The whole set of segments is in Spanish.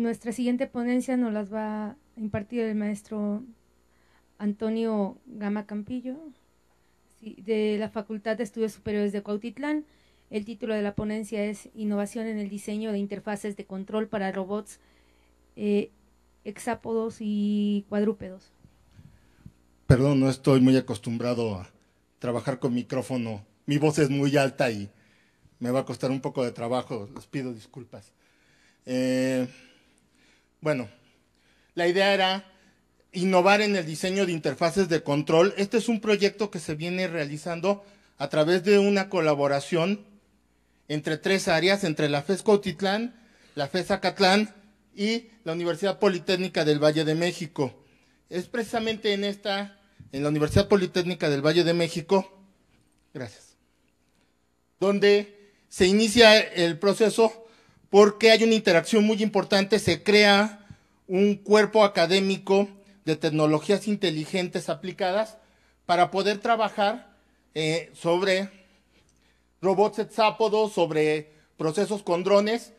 Nuestra siguiente ponencia nos las va a impartir el maestro Antonio Gama Campillo de la Facultad de Estudios Superiores de Cuautitlán. El título de la ponencia es Innovación en el diseño de interfaces de control para robots eh, hexápodos y cuadrúpedos. Perdón, no estoy muy acostumbrado a trabajar con micrófono. Mi voz es muy alta y me va a costar un poco de trabajo. Les pido disculpas. Eh, bueno, la idea era innovar en el diseño de interfaces de control. Este es un proyecto que se viene realizando a través de una colaboración entre tres áreas, entre la FES Cotitlán, la FES Acatlán y la Universidad Politécnica del Valle de México. Es precisamente en esta, en la Universidad Politécnica del Valle de México, gracias, donde se inicia el proceso porque hay una interacción muy importante, se crea un cuerpo académico de tecnologías inteligentes aplicadas para poder trabajar eh, sobre robots hexápodos, sobre procesos con drones,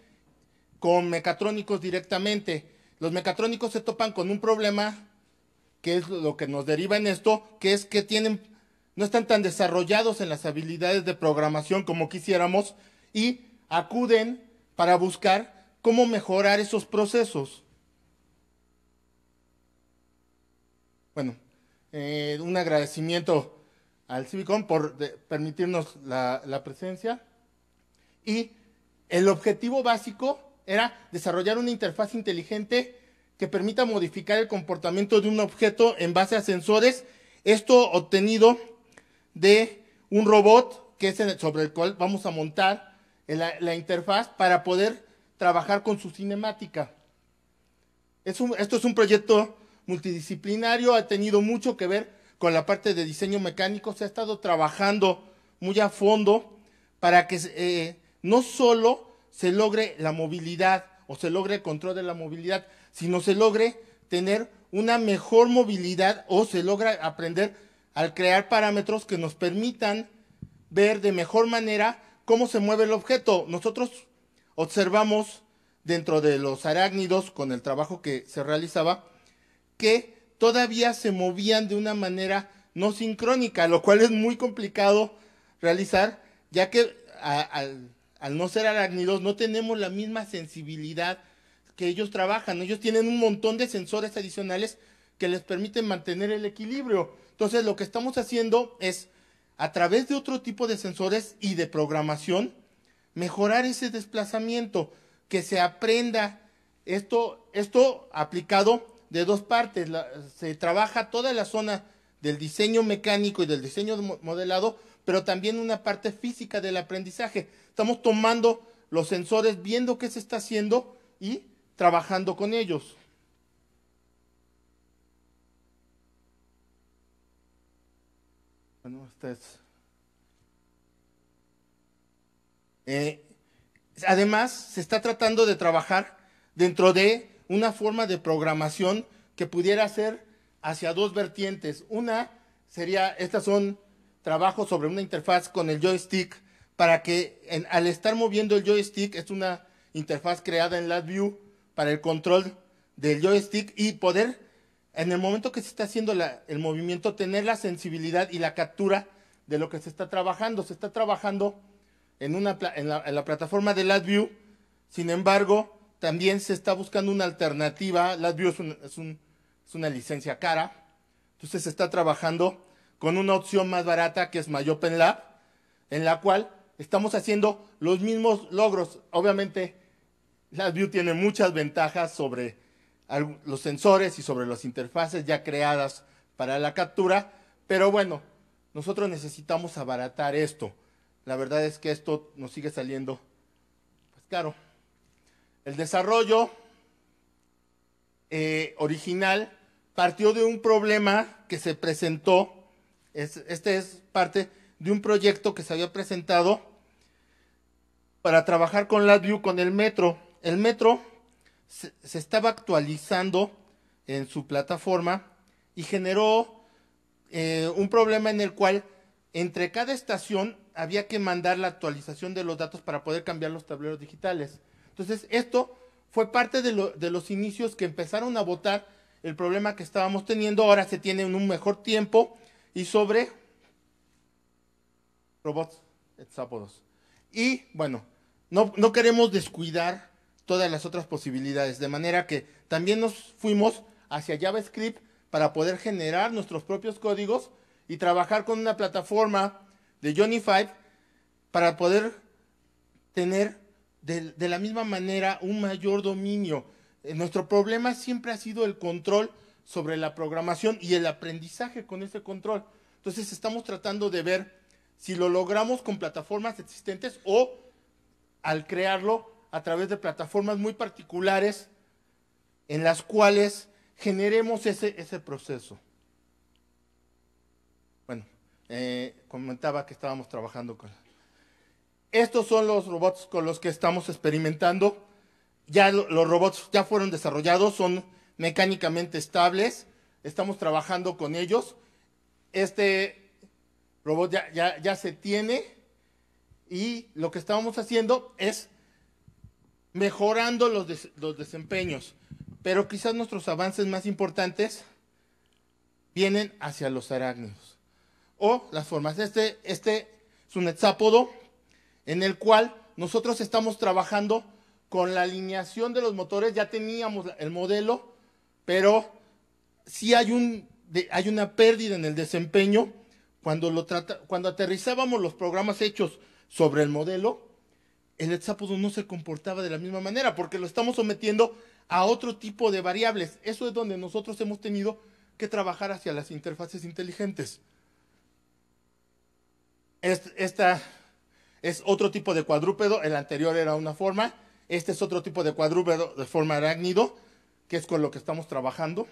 con mecatrónicos directamente. Los mecatrónicos se topan con un problema que es lo que nos deriva en esto, que es que tienen, no están tan desarrollados en las habilidades de programación como quisiéramos y acuden para buscar cómo mejorar esos procesos. Bueno, eh, un agradecimiento al Civicom por permitirnos la, presencia. Y el objetivo básico era desarrollar una interfaz inteligente que permita modificar el comportamiento de un objeto en base a sensores. Esto obtenido de un robot que es sobre el cual vamos a montar la, interfaz para poder trabajar con su cinemática. esto es un proyecto multidisciplinario, ha tenido mucho que ver con la parte de diseño mecánico, se ha estado trabajando muy a fondo para que eh, no solo se logre la movilidad o se logre el control de la movilidad, sino se logre tener una mejor movilidad o se logra aprender al crear parámetros que nos permitan ver de mejor manera cómo se mueve el objeto. Nosotros observamos dentro de los arácnidos, con el trabajo que se realizaba, que todavía se movían de una manera no sincrónica, lo cual es muy complicado realizar, ya que al, al no ser arácnidos no tenemos la misma sensibilidad que ellos trabajan. Ellos tienen un montón de sensores adicionales que les permiten mantener el equilibrio. Entonces lo que estamos haciendo es a través de otro tipo de sensores y de programación, mejorar ese desplazamiento, que se aprenda esto, esto aplicado de dos partes. se trabaja toda la zona del diseño mecánico y del diseño modelado, pero también una parte física del aprendizaje. Estamos tomando los sensores, viendo qué se está haciendo y trabajando con ellos. Eh, además, se está tratando de trabajar dentro de una forma de programación que pudiera ser hacia dos vertientes. Una sería, estas son trabajos sobre una interfaz con el joystick para que al estar moviendo el joystick es una interfaz creada en LabVIEW para el control del joystick y poder en el momento que se está haciendo el movimiento, tener la sensibilidad y la captura de lo que se está trabajando. Se está trabajando en, en, la, plataforma de LatView. sin embargo, también se está buscando una alternativa. LatView es, una licencia cara, entonces se está trabajando con una opción más barata que es MyOpenLab, en la cual estamos haciendo los mismos logros. Obviamente, LatView tiene muchas ventajas sobre los sensores y sobre las interfaces ya creadas para la captura, pero bueno, nosotros necesitamos abaratar esto. La verdad es que esto nos sigue saliendo pues, caro. El desarrollo eh, original partió de un problema que se presentó, este es parte de un proyecto que se había presentado para trabajar con LabVIEW con el metro. El metro se, estaba actualizando en su plataforma y generó eh, un problema en el cual entre cada estación había que mandar la actualización de los datos para poder cambiar los tableros digitales. Entonces, esto fue parte de, los inicios que empezaron a votar el problema que estábamos teniendo. Ahora se tiene en un mejor tiempo y sobre robots hexápodos. Y bueno, no, no queremos descuidar todas las otras posibilidades. De manera que también nos fuimos hacia JavaScript para poder generar nuestros propios códigos y trabajar con una plataforma de Johnny Five para poder tener de, la misma manera un mayor dominio. Eh, nuestro problema siempre ha sido el control sobre la programación y el aprendizaje con ese control. Entonces estamos tratando de ver si lo logramos con plataformas existentes o al crearlo a través de plataformas muy particulares en las cuales generemos ese, ese proceso. Bueno, eh, comentaba que estábamos trabajando con... Estos son los robots con los que estamos experimentando. Ya los robots ya fueron desarrollados, son mecánicamente estables. Estamos trabajando con ellos. Este robot ya, ya, ya se tiene y lo que estábamos haciendo es mejorando los, los desempeños, pero quizás nuestros avances más importantes vienen hacia los arácnidos o las formas. Este, este es un hexápodo en el cual nosotros estamos trabajando con la alineación de los motores. Ya teníamos el modelo, pero sí hay, un, hay una pérdida en el desempeño. Cuando, lo trata, cuando aterrizábamos los programas hechos sobre el modelo, el hexápodo no se comportaba de la misma manera, porque lo estamos sometiendo a otro tipo de variables. Eso es donde nosotros hemos tenido que trabajar hacia las interfaces inteligentes. Esta es otro tipo de cuadrúpedo, el anterior era una forma, este es otro tipo de cuadrúpedo de forma arácnido, que es con lo que estamos trabajando.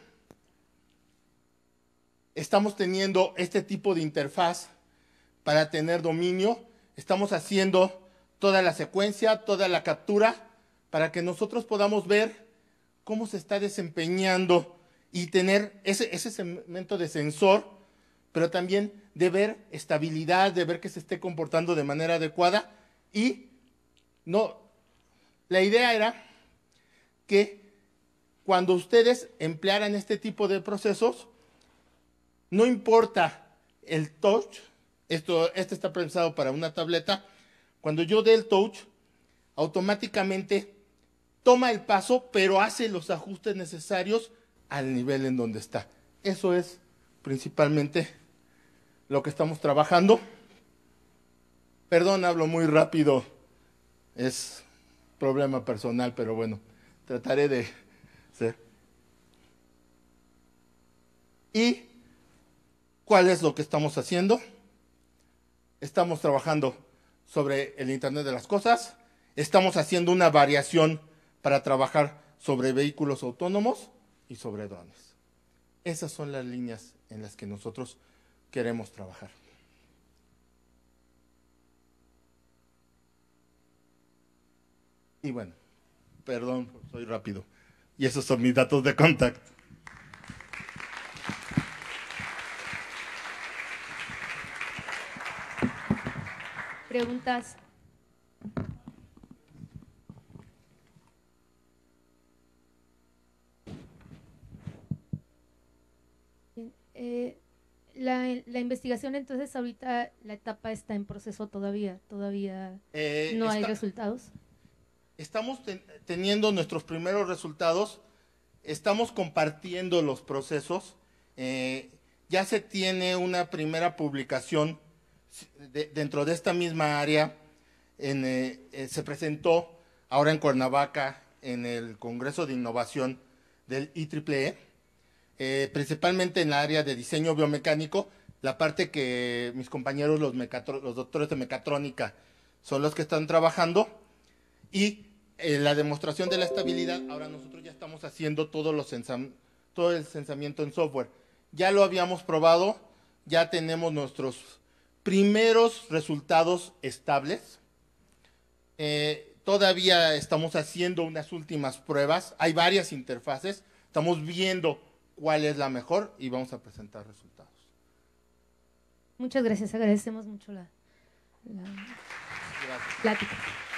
Estamos teniendo este tipo de interfaz para tener dominio, estamos haciendo toda la secuencia, toda la captura, para que nosotros podamos ver cómo se está desempeñando y tener ese, ese segmento de sensor, pero también de ver estabilidad, de ver que se esté comportando de manera adecuada y no, la idea era que cuando ustedes emplearan este tipo de procesos, no importa el touch, esto, este está pensado para una tableta, cuando yo dé el touch, automáticamente toma el paso, pero hace los ajustes necesarios al nivel en donde está. Eso es principalmente lo que estamos trabajando. Perdón, hablo muy rápido. Es problema personal, pero bueno, trataré de ser. ¿Y cuál es lo que estamos haciendo? Estamos trabajando sobre el Internet de las Cosas. Estamos haciendo una variación para trabajar sobre vehículos autónomos y sobre drones. Esas son las líneas en las que nosotros queremos trabajar. Y bueno, perdón, soy rápido. Y esos son mis datos de contacto. Preguntas. Eh, la, investigación entonces ahorita la etapa está en proceso todavía, todavía eh, no hay resultados. Estamos teniendo nuestros primeros resultados, estamos compartiendo los procesos, eh, ya se tiene una primera publicación dentro de esta misma área eh, eh, se presentó ahora en Cuernavaca en el Congreso de Innovación del IEEE, e, eh, principalmente en la área de diseño biomecánico, la parte que mis compañeros, los, los doctores de mecatrónica, son los que están trabajando, y la demostración de la estabilidad, ahora nosotros ya estamos haciendo todo el sensamiento en software. Ya lo habíamos probado, ya tenemos nuestros primeros resultados estables. Eh, todavía estamos haciendo unas últimas pruebas. Hay varias interfaces. Estamos viendo cuál es la mejor y vamos a presentar resultados. Muchas gracias. Agradecemos mucho la, plática.